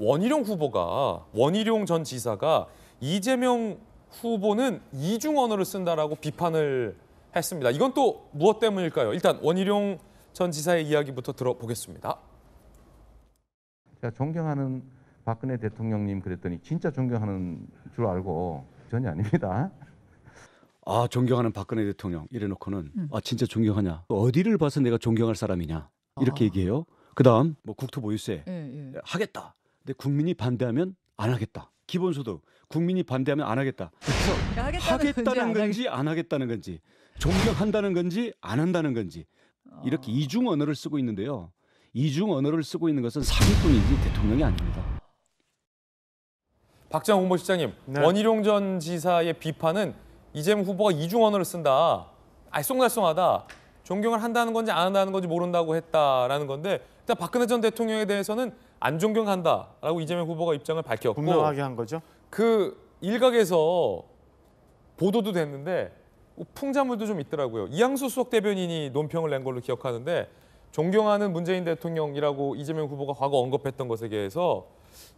원희룡 후보가 원희룡 전 지사가 이재명 후보는 이중 언어를 쓴다라고 비판을 했습니다. 이건 또 무엇 때문일까요? 일단 원희룡 전 지사의 이야기부터 들어보겠습니다. 제가 존경하는 박근혜 대통령님 그랬더니 진짜 존경하는 줄 알고 전혀 아닙니다. 아 존경하는 박근혜 대통령 이래놓고는 음. 아 진짜 존경하냐 어디를 봐서 내가 존경할 사람이냐 이렇게 아. 얘기해요. 그다음 뭐 국토보유세 예, 예. 하겠다 근데 국민이 반대하면 안 하겠다. 기본소득 국민이 반대하면 안 하겠다. 그래서 하겠다는, 그러니까 하겠다는 건지 안 하겠다는 건지 존경한다는 건지 안 한다는 건지 어. 이렇게 이중 언어를 쓰고 있는데요. 이중 언어를 쓰고 있는 것은 사기꾼인지 대통령이 아닙니다. 박지 홍보시장님, 네. 원희룡 전 지사의 비판은 이재명 후보가 이중 언어를 쓴다, 알쏭달쏭하다, 존경을 한다는 건지 안 한다는 건지 모른다고 했다라는 건데 일단 박근혜 전 대통령에 대해서는 안 존경한다라고 이재명 후보가 입장을 밝혔고 분명하게 한 거죠. 그 일각에서 보도도 됐는데 뭐 풍자물도 좀 있더라고요. 이양수 수석 대변인이 논평을 낸 걸로 기억하는데 존경하는 문재인 대통령이라고 이재명 후보가 과거 언급했던 것에 대해서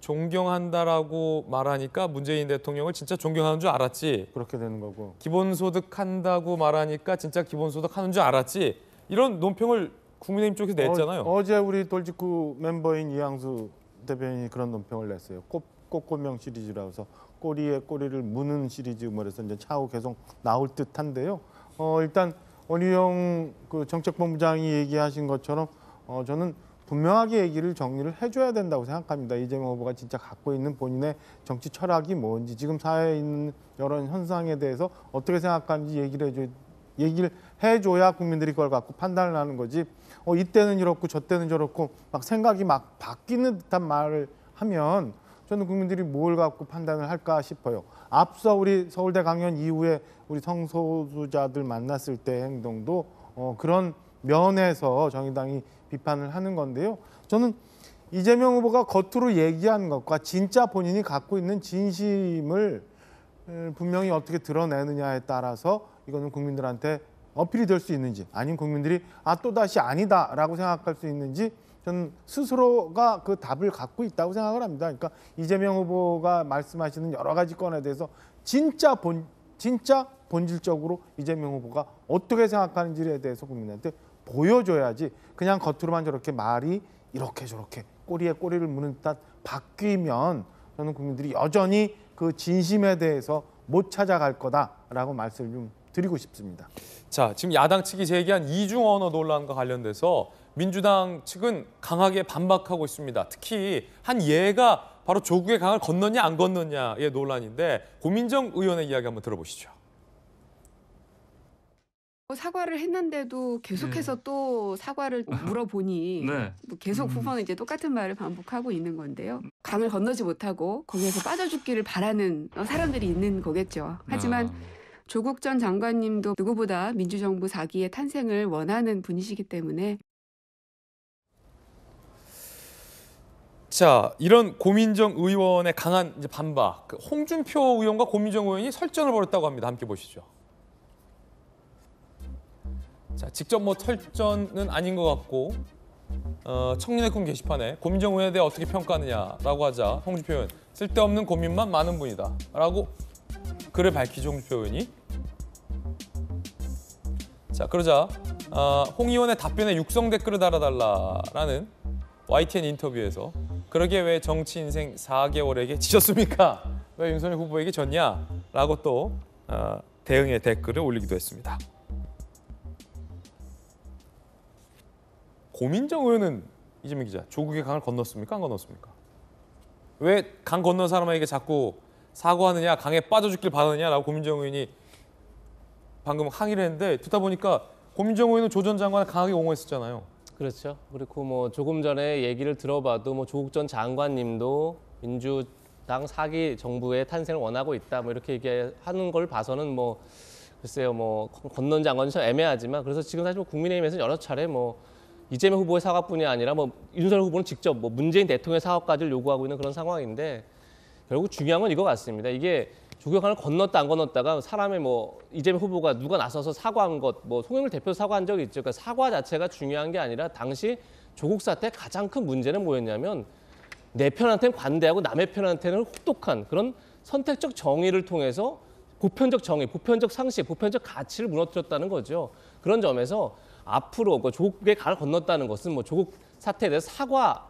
존경한다라고 말하니까 문재인 대통령을 진짜 존경하는 줄 알았지. 그렇게 되는 거고. 기본소득 한다고 말하니까 진짜 기본소득 하는 줄 알았지. 이런 논평을 국민의힘 쪽에서 냈잖아요. 어, 제 우리 돌직구 멤버인 이양수 대변인이 그런 논평을 냈어요. 꽃, 꽃고명 시리즈라서 꼬리에 꼬리를 무는 시리즈 말해서 뭐 이제 차후 계속 나올 듯한데요. 어, 일단 원희영 그 정책본부장이 얘기하신 것처럼 어, 저는 분명하게 얘기를 정리를 해줘야 된다고 생각합니다. 이재명 후보가 진짜 갖고 있는 본인의 정치 철학이 뭔지 지금 사회에 있는 여러 현상에 대해서 어떻게 생각하는지 얘기를 해줘야 얘기를 해줘야 국민들이 그걸 갖고 판단을 하는 거지. 어, 이때는 이렇고 저때는 저렇고 막 생각이 막 바뀌는 듯한 말을 하면 저는 국민들이 뭘 갖고 판단을 할까 싶어요. 앞서 우리 서울대 강연 이후에 우리 성소수자들 만났을 때 행동도 어, 그런 면에서 정의당이 비판을 하는 건데요. 저는 이재명 후보가 겉으로 얘기한 것과 진짜 본인이 갖고 있는 진심을 음, 분명히 어떻게 드러내느냐에 따라서 이거는 국민들한테 어필이 될 수 있는지 아니면 국민들이 아 또다시 아니다라고 생각할 수 있는지 저는 스스로가 그 답을 갖고 있다고 생각을 합니다. 그러니까 이재명 후보가 말씀하시는 여러 가지 건에 대해서 진짜 본 진짜 본질적으로 이재명 후보가 어떻게 생각하는지에 대해서 국민한테 보여줘야지 그냥 겉으로만 저렇게 말이 이렇게 저렇게 꼬리에 꼬리를 무는 듯 바뀌면 저는 국민들이 여전히 그 진심에 대해서 못 찾아갈 거다라고 말씀을 좀 드리고 싶습니다. 자, 지금 야당 측이 제기한 이중 언어 논란과 관련돼서 민주당 측은 강하게 반박하고 있습니다. 특히 한 예가 바로 조국의 강을 건너냐 안 건너냐의 논란인데 고민정 의원의 이야기 한번 들어보시죠. 뭐 사과를 했는데도 계속해서 네. 또 사과를 물어보니 네. 뭐 계속 음. 후보 이제 똑같은 말을 반복하고 있는 건데요. 강을 건너지 못하고 거기에서 빠져 죽기를 바라는 사람들이 있는 거겠죠. 하지만 아. 조국 전 장관님도 누구보다 민주정부 4기의 탄생을 원하는 분이시기 때문에 자 이런 고민정 의원의 강한 반박 그 홍준표 의원과 고민정 의원이 설전을 벌였다고 합니다. 함께 보시죠. 자 직접 뭐 설전은 아닌 것 같고 어, 청년의 꿈 게시판에 고민정 의원에 대해 어떻게 평가하느냐라고 하자 홍준표 의원 쓸데없는 고민만 많은 분이다라고 글을 밝히죠 홍준표 의원이 자 그러자 어, 홍 의원의 답변에 육성 댓글을 달아달라라는 YTN 인터뷰에서 그러게 왜 정치 인생 4개월에게 지셨습니까? 왜 윤석열 후보에게 졌냐? 라고 또 어, 대응의 댓글을 올리기도 했습니다. 고민정 의원은 이재명 기자 조국의 강을 건넜습니까? 안 건넜습니까? 왜 강 건넌 사람에게 자꾸 사과하느냐 강에 빠져 죽길 바라느냐라고 고민정 의원이 방금 항의를 했는데 듣다 보니까 고민정에는조전 장관을 강하게 옹호했었잖아요. 그렇죠. 그리고 뭐 조금 전에 얘기를 들어봐도 뭐 조국 전 장관님도 민주당 사기 정부의 탄생을 원하고 있다 뭐 이렇게 얘기하는 걸 봐서는 뭐 글쎄요 뭐 건넌 장관이 참 애매하지만 그래서 지금 사실 뭐 국민의힘에서는 여러 차례 뭐 이재명 후보의 사과뿐이 아니라 뭐 윤석열 후보는 직접 뭐 문재인 대통령의 사과까지를 요구하고 있는 그런 상황인데 결국 중요한 건 이거 같습니다. 이게 조경환을 건넜다 안 건넜다가 사람의 뭐 이재명 후보가 누가 나서서 사과한 것, 뭐 송영길 대표 사과한 적이 있죠. 그러니까 사과 자체가 중요한 게 아니라 당시 조국 사태 가장 큰 문제는 뭐였냐면 내 편한테는 관대하고 남의 편한테는 혹독한 그런 선택적 정의를 통해서 보편적 정의, 보편적 상식, 보편적 가치를 무너뜨렸다는 거죠. 그런 점에서 앞으로 그 조국의 강을 건넜다는 것은 뭐 조국 사태에 대해서 사과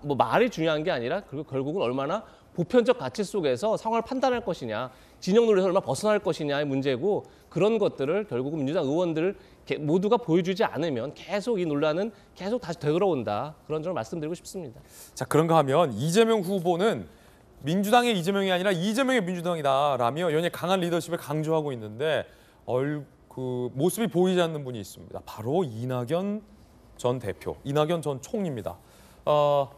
뭐 말이 중요한 게 아니라 그리고 결국은 얼마나 보편적 가치 속에서 상황을 판단할 것이냐, 진영 논리에서 얼마 벗어날 것이냐의 문제고 그런 것들을 결국은 민주당 의원들 모두가 보여주지 않으면 계속 이 논란은 계속 다시 되돌아온다. 그런 점을 말씀드리고 싶습니다. 자, 그런가 하면 이재명 후보는 민주당의 이재명이 아니라 이재명의 민주당이다라며 연일 강한 리더십을 강조하고 있는데 얼, 그 모습이 보이지 않는 분이 있습니다. 바로 이낙연 전 대표, 이낙연 전 총리입니다. 어,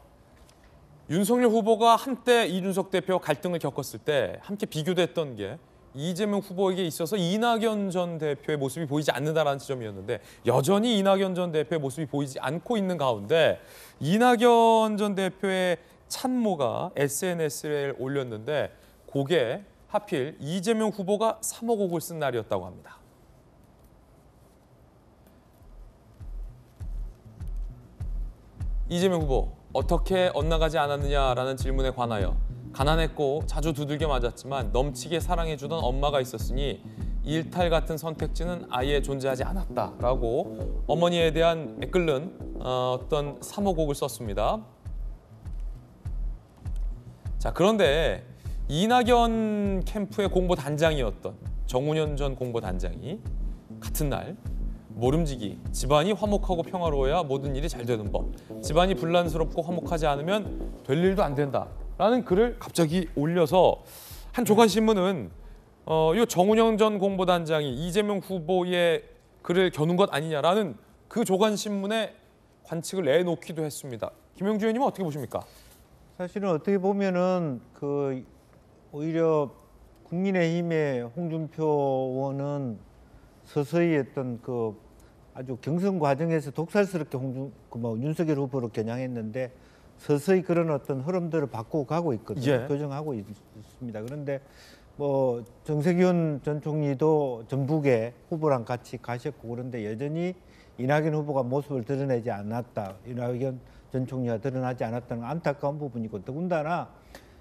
윤석열 후보가 한때 이준석 대표 갈등을 겪었을 때 함께 비교됐던 게 이재명 후보에게 있어서 이낙연 전 대표의 모습이 보이지 않는다라는 지점이었는데 여전히 이낙연 전 대표의 모습이 보이지 않고 있는 가운데 이낙연 전 대표의 찬모가 s n s 를 올렸는데 고게 하필 이재명 후보가 3억 옥을 쓴 날이었다고 합니다. 이재명 후보, 어떻게 엇나가지 않았느냐라는 질문에 관하여 가난했고 자주 두들겨 맞았지만 넘치게 사랑해주던 엄마가 있었으니 일탈 같은 선택지는 아예 존재하지 않았다라고 어머니에 대한 애끓는 어, 어떤 사모곡을 썼습니다. 자 그런데 이낙연 캠프의 공보 단장이었던 정운현 전 공보 단장이 같은 날 모름지기, 집안이 화목하고 평화로워야 모든 일이 잘 되는 법, 집안이 분란스럽고 화목하지 않으면 될 일도 안 된다 라는 글을 갑자기 올려서 한 조간신문은 어, 이 정운영 전 공보단장이 이재명 후보의 글을 겨눈 것 아니냐라는 그 조간신문의 관측을 내놓기도 했습니다. 김영주 의원님은 어떻게 보십니까? 사실은 어떻게 보면은 그 오히려 국민의힘의 홍준표 의원은 서서히 했던 그 아주 경선 과정에서 독살스럽게 홍준, 그 뭐 윤석열 후보로 겨냥했는데 서서히 그런 어떤 흐름들을 바꾸고 가고 있거든요. 예. 교정하고 있, 습니다 그런데 뭐 정세균 전 총리도 전북에 후보랑 같이 가셨고 그런데 여전히 이낙연 후보가 모습을 드러내지 않았다. 이낙연 전 총리가 드러나지 않았다는 안타까운 부분이고 더군다나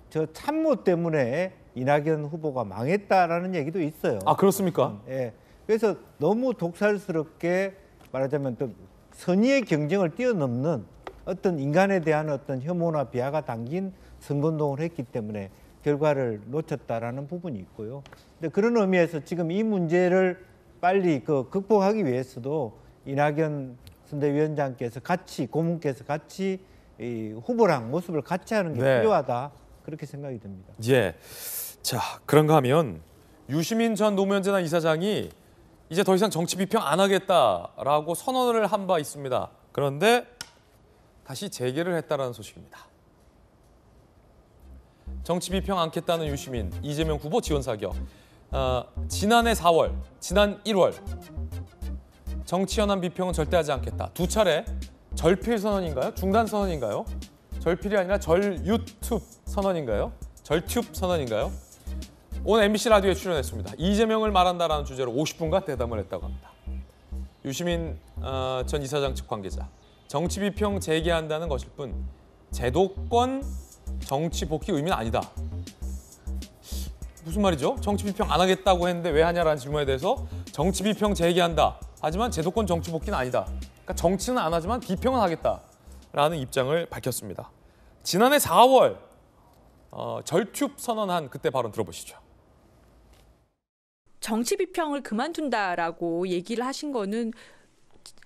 저 참모 때문에 이낙연 후보가 망했다라는 얘기도 있어요. 아 그렇습니까? 예. 네. 그래서 너무 독살스럽게 말하자면 또 선의의 경쟁을 뛰어넘는 어떤 인간에 대한 어떤 혐오나 비하가 담긴 선거운동을 했기 때문에 결과를 놓쳤다라는 부분이 있고요. 근데 그런 의미에서 지금 이 문제를 빨리 그 극복하기 위해서도 이낙연 선대위원장께서 같이 고문께서 같이 이 후보랑 모습을 같이 하는 게 네. 필요하다 그렇게 생각이 듭니다. 예. 자 그런가 하면 유시민 전 노무현 재단 이사장이 이제 더 이상 정치 비평 안 하겠다라고 선언을 한 바 있습니다. 그런데 다시 재개를 했다라는 소식입니다. 정치 비평 않겠다는 유시민, 이재명 후보 지원 사격. 어, 지난해 4월, 지난 1월 정치 현안 비평은 절대 하지 않겠다. 두 차례 절필 선언인가요? 중단 선언인가요? 절필이 아니라 절유튜브 선언인가요? 절튜브 선언인가요? 오늘 MBC 라디오에 출연했습니다. 이재명을 말한다라는 주제로 50분간 대담을 했다고 합니다. 유시민 어, 전 이사장 측 관계자, 정치 비평 재개한다는 것일 뿐 제도권 정치 복귀 의미는 아니다. 무슨 말이죠? 정치 비평 안 하겠다고 했는데 왜 하냐라는 질문에 대해서 정치 비평 재개한다. 하지만 제도권 정치 복귀는 아니다. 그러니까 정치는 안 하지만 비평은 하겠다라는 입장을 밝혔습니다. 지난해 4월 어, 절튜 선언한 그때 발언 들어보시죠. 정치 비평을 그만둔다라고 얘기를 하신 거는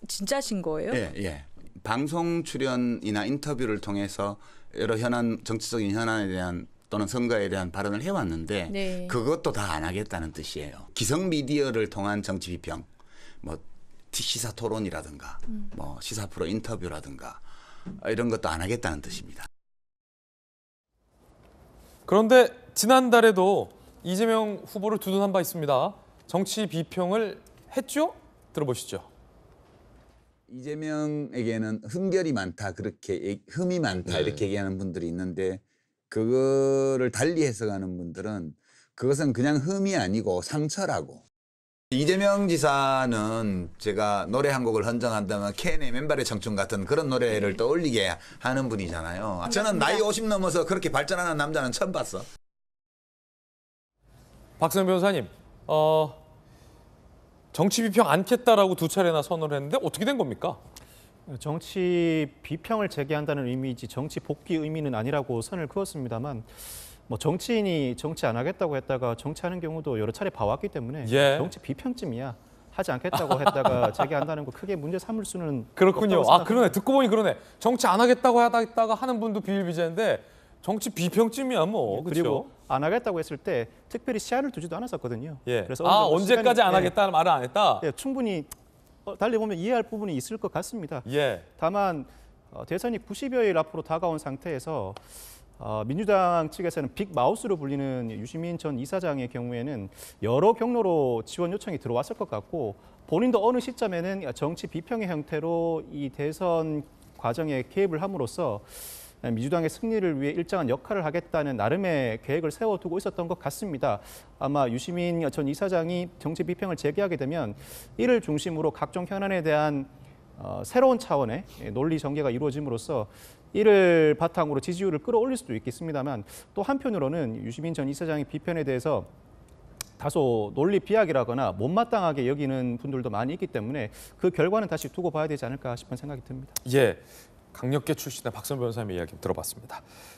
진짜신 거예요? 예, 예. 방송 출연이나 인터뷰를 통해서 여러 현안 정치적인 현안에 대한 또는 선거에 대한 발언을 해왔는데 네. 그것도 다 안 하겠다는 뜻이에요. 기성 미디어를 통한 정치 비평, 뭐 시사 토론이라든가, 음. 뭐 시사 프로 인터뷰라든가 아, 이런 것도 안 하겠다는 뜻입니다. 그런데 지난달에도 이재명 후보를 두둔한 바 있습니다. 정치 비평을 했죠? 들어보시죠. 이재명에게는 흠결이 많다, 그렇게 흠이 많다 네. 이렇게 얘기하는 분들이 있는데 그거를 달리 해석하는 분들은 그것은 그냥 흠이 아니고 상처라고. 이재명 지사는 제가 노래 한 곡을 헌정한다면 캔의 맨발의 청춘 같은 그런 노래를 떠올리게 하는 분이잖아요. 아, 저는 나이 50 넘어서 그렇게 발전하는 남자는 처음 봤어. 박선 변호사님, 어, 정치 비평 않겠다라고 두 차례나 선언을 했는데 어떻게 된 겁니까? 정치 비평을 제기한다는 의미이지 정치 복귀 의미는 아니라고 선을 그었습니다만 뭐 정치인이 정치 안 하겠다고 했다가 정치하는 경우도 여러 차례 봐왔기 때문에 예. 정치 비평쯤이야 하지 않겠다고 했다가 제기한다는 거 크게 문제 삼을 수는 그렇군요. 아 그러네. 듣고 보니 그러네. 정치 안 하겠다고 하다 했다가 하는 분도 비일비재인데 정치 비평쯤이야 뭐. 그 그리고 안 하겠다고 했을 때 특별히 시한을 두지도 않았었거든요. 예. 그래서 아 뭐 언제까지 시간이, 안 하겠다는 예. 말을 안 했다. 예, 충분히 어, 달리 보면 이해할 부분이 있을 것 같습니다. 예. 다만 어, 대선이 90여일 앞으로 다가온 상태에서 어, 민주당 측에서는 빅마우스로 불리는 유시민 전 이사장의 경우에는 여러 경로로 지원 요청이 들어왔을 것 같고 본인도 어느 시점에는 정치 비평의 형태로 이 대선 과정에 개입을 함으로써 민주당의 승리를 위해 일정한 역할을 하겠다는 나름의 계획을 세워두고 있었던 것 같습니다. 아마 유시민 전 이사장이 정치 비평을 제기하게 되면 이를 중심으로 각종 현안에 대한 어, 새로운 차원의 논리 전개가 이루어짐으로써 이를 바탕으로 지지율을 끌어올릴 수도 있겠습니다만 또 한편으로는 유시민 전 이사장의 비편에 대해서 다소 논리 비약이라거나 못마땅하게 여기는 분들도 많이 있기 때문에 그 결과는 다시 두고 봐야 되지 않을까 싶은 생각이 듭니다. 예. 강력계 출신의 박선 변호사님의 이야기 들어봤습니다.